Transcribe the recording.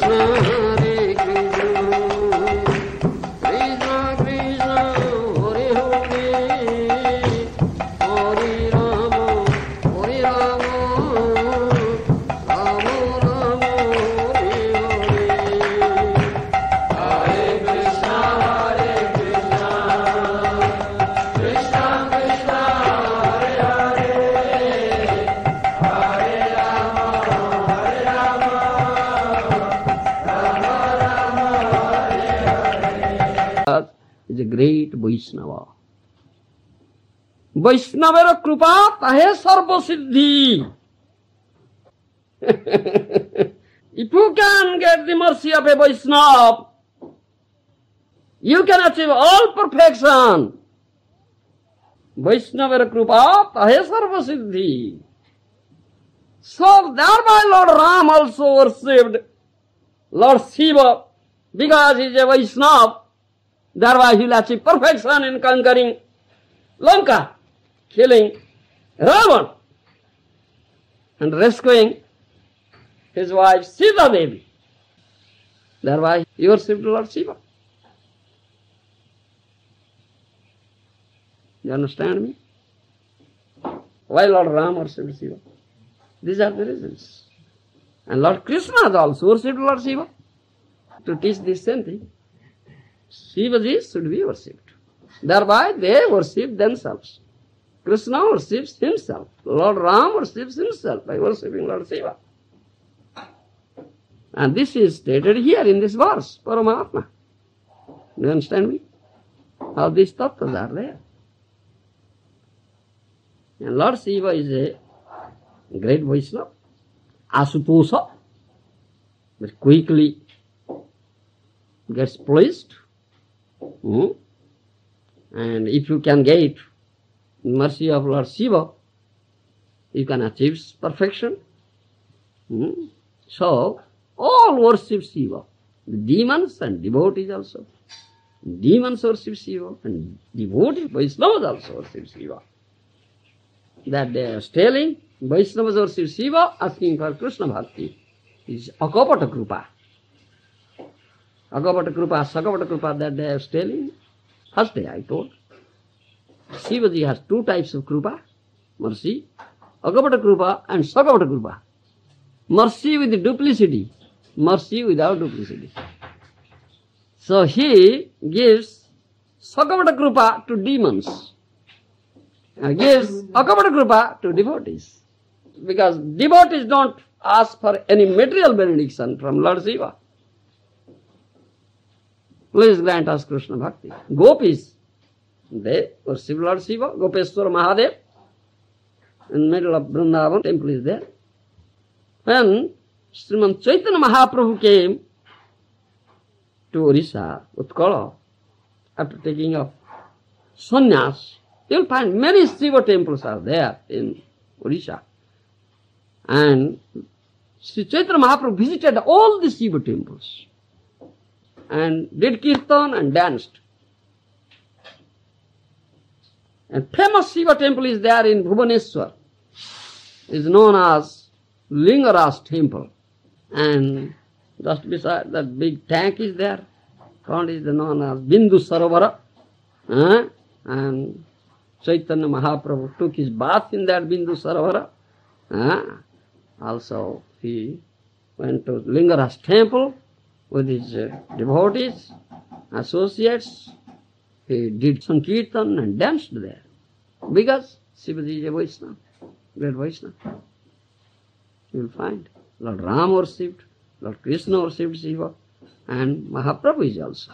Krishna. is a great Vaishnava. Vaishnavera krupa tahe sarva siddhi. if you can get the mercy of a Vaishnava, you can achieve all perfection. Vaishnavera krupa tahe sarva siddhi. So thereby Lord Ram also worshipped Lord Shiva because he is a Vaishnava. Thereby he will achieve perfection in conquering Lanka, killing Ravan and rescuing his wife Sita Devi. Thereby are worshipped Lord Shiva. You understand me? Why Lord Ram worshipped Shiva? These are the reasons. And Lord Krishna also worshipped Lord Shiva to teach this same thing. Shivaji should be worshipped. Thereby they worship themselves. Krishna worships himself. Lord Ram worships himself by worshipping Lord Shiva. And this is stated here in this verse, Paramatma. Do you understand me? How these tattvas are there. And Lord Shiva is a great Vaishnava, Asutosa, but quickly gets pleased Hmm? And if you can get mercy of Lord Shiva, you can achieve perfection. Hmm? So, all worship Shiva, demons and devotees also. Demons worship Shiva and devotees, Vaishnavas also worship Shiva. That they are telling Vaishnavas worship Shiva, asking for Krishna Bhakti. It is akapata krupa. Agavata Krupa, Sagavata Krupa, that day I was telling. First day I told. Shivaji has two types of Krupa, mercy, Agavata Krupa and Sagavata Krupa. Mercy with duplicity, mercy without duplicity. So he gives Sagavata Krupa to demons, and gives Agavata Krupa to devotees. Because devotees don't ask for any material benediction from Lord Shiva. Please grant us Krishna Bhakti. Gopis, they worship Lord Shiva, Gopeshwar Mahadev. In middle of Vrindavan, temple is there. When Sriman Chaitanya Mahaprabhu came to Orissa, Utkala, after taking up sannyas, you'll find many Shiva temples are there in Orissa. And Sri Chaitanya Mahaprabhu visited all the Shiva temples and did kirtan and danced. And famous Shiva temple is there in Bhubaneswar. is known as Lingaras temple. And just beside that big tank is there. Called is known as Bindu Sarovara. and Chaitanya Mahaprabhu took his bath in that Bindu Sarovara. also, he went to Lingaras temple with his uh, devotees, associates. He did Sankirtan and danced there because Shivaji is a Vaishnava, great Vaishnava. You'll find Lord Ram worshipped, Lord Krishna worshipped Shiva, and Mahaprabhu is also.